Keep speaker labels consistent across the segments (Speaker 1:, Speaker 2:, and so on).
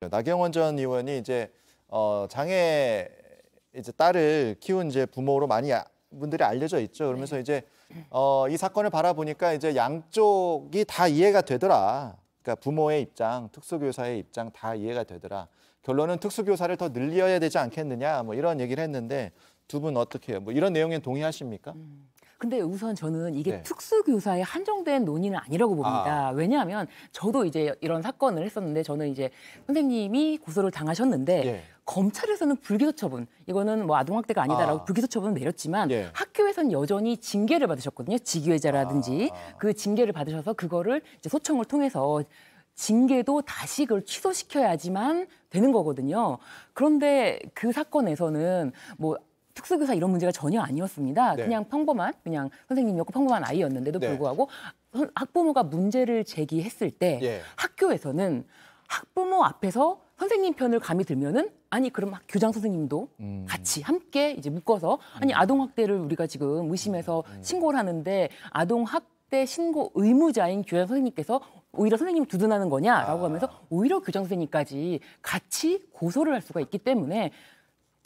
Speaker 1: 네, 나경원 전 의원이 이제 어 장애 이제 딸을 키운 이제 부모로 많이 아, 분들이 알려져 있죠. 그러면서 네. 이제 어이 사건을 바라보니까 이제 양쪽이 다 이해가 되더라. 그러니까 부모의 입장, 특수교사의 입장 다 이해가 되더라. 결론은 특수교사를 더 늘려야 되지 않겠느냐 뭐 이런 얘기를 했는데 두 분 어떻게 해요? 뭐 이런 내용에 동의하십니까? 음.
Speaker 2: 근데 우선 저는 이게 네. 특수교사에 한정된 논의는 아니라고 봅니다. 아. 왜냐하면 저도 이제 이런 사건을 했었는데 저는 이제 선생님이 고소를 당하셨는데 예. 검찰에서는 불기소 처분 이거는 뭐 아동학대가 아니다라고 아. 불기소 처분을 내렸지만 예. 학교에서는 여전히 징계를 받으셨거든요. 직위회자라든지 아. 그 징계를 받으셔서 그거를 이제 소청을 통해서 징계도 다시 그걸 취소시켜야지만 되는 거거든요. 그런데 그 사건에서는 뭐 특수교사 이런 문제가 전혀 아니었습니다. 네. 그냥 평범한 그냥 선생님이었고 평범한 아이였는데도 네. 불구하고 학부모가 문제를 제기했을 때 예. 학교에서는 학부모 앞에서 선생님 편을 감히 들면은 아니 그럼 교장 선생님도 음. 같이 함께 이제 묶어서 아니 음. 아동 학대를 우리가 지금 의심해서 음. 음. 신고를 하는데 아동 학대 신고 의무자인 교장 선생님께서 오히려 선생님 두둔하는 거냐라고 아. 하면서 오히려 교장 선생님까지 같이 고소를 할 수가 있기 때문에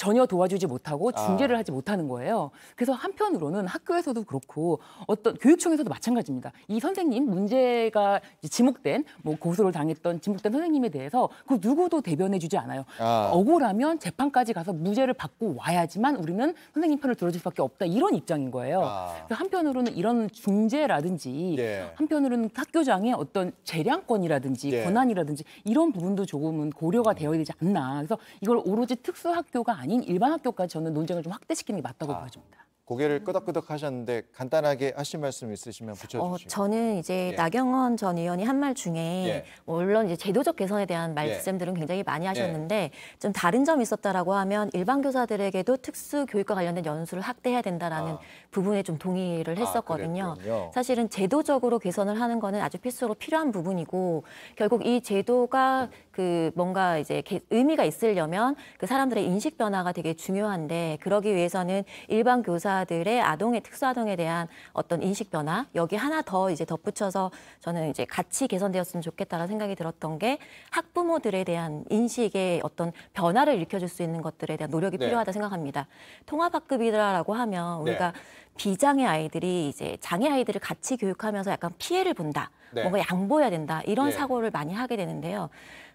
Speaker 2: 전혀 도와주지 못하고 아. 중재를 아. 하지 못하는 거예요. 그래서 한편으로는 학교에서도 그렇고 어떤 교육청에서도 마찬가지입니다. 이 선생님 문제가 지목된 뭐 고소를 당했던 지목된 선생님에 대해서 그 누구도 대변해주지 않아요. 아. 억울하면 재판까지 가서 무죄를 받고 와야지만 우리는 선생님 편을 들어줄 수밖에 없다 이런 입장인 거예요. 아. 그래서 한편으로는 이런 중재라든지 네. 한편으로는 학교장의 어떤 재량권이라든지 네. 권한이라든지 이런 부분도 조금은 고려가 되어야 되지 않나. 그래서 이걸 오로지 특수학교가 아니 아닌 일반 학교까지 저는 논쟁을 좀 확대시키는 게
Speaker 1: 맞다고 아. 보여집니다. 고개를 끄덕끄덕 하셨는데 간단하게 하실 말씀 있으시면 어, 붙여주시고. 어,
Speaker 2: 저는
Speaker 3: 이제 예. 나경원 전 의원이 한 말 중에 예. 물론 이제 제도적 개선에 대한 말씀들은 굉장히 많이 예. 하셨는데 예. 좀 다른 점이 있었다라고 하면 일반 교사들에게도 특수 교육과 관련된 연수를 확대해야 된다라는 아. 부분에 좀 동의를 아, 했었거든요. 아, 사실은 제도적으로 개선을 하는 거는 아주 필수로 필요한 부분이고 결국 이 제도가 그 뭔가 이제 의미가 있으려면 그 사람들의 인식 변화가 되게 중요한데 그러기 위해서는 일반 교사 보호들의 아동의 특수아동에 대한 어떤 인식 변화 여기 하나 더 이제 덧붙여서 저는 이제 같이 개선되었으면 좋겠다라는 생각이 들었던 게 학부모들에 대한 인식의 어떤 변화를 일으켜줄 수 있는 것들에 대한 노력이 네. 필요하다 생각합니다. 통합학급이라고 하면 네. 우리가 네. 비장애 아이들이 이제 장애 아이들을 같이 교육하면서 약간 피해를 본다. 네. 뭔가 양보해야 된다. 이런 네. 사고를 많이 하게 되는데요.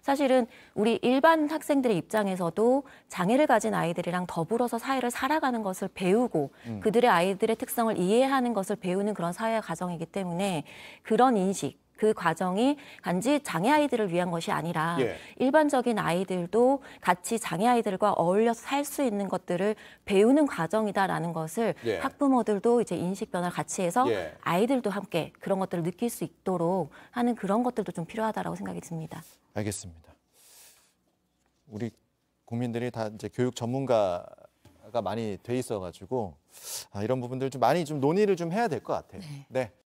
Speaker 3: 사실은 우리 일반 학생들의 입장에서도 장애를 가진 아이들이랑 더불어서 사회를 살아가는 것을 배우고 음. 그들의 아이들의 특성을 이해하는 것을 배우는 그런 사회 과정이기 때문에 그런 인식 그 과정이 단지 장애 아이들을 위한 것이 아니라 예. 일반적인 아이들도 같이 장애 아이들과 어울려서 살 수 있는 것들을 배우는 과정이다라는 것을 예. 학부모들도 이제 인식 변화를 같이 해서 예. 아이들도 함께 그런 것들을 느낄 수 있도록 하는 그런 것들도 좀 필요하다라고 생각이 듭니다.
Speaker 1: 알겠습니다. 우리 국민들이 다 이제 교육 전문가가 많이 돼 있어 가지고 아, 이런 부분들 좀 많이 좀 논의를 좀 해야 될 것 같아요. 네. 네.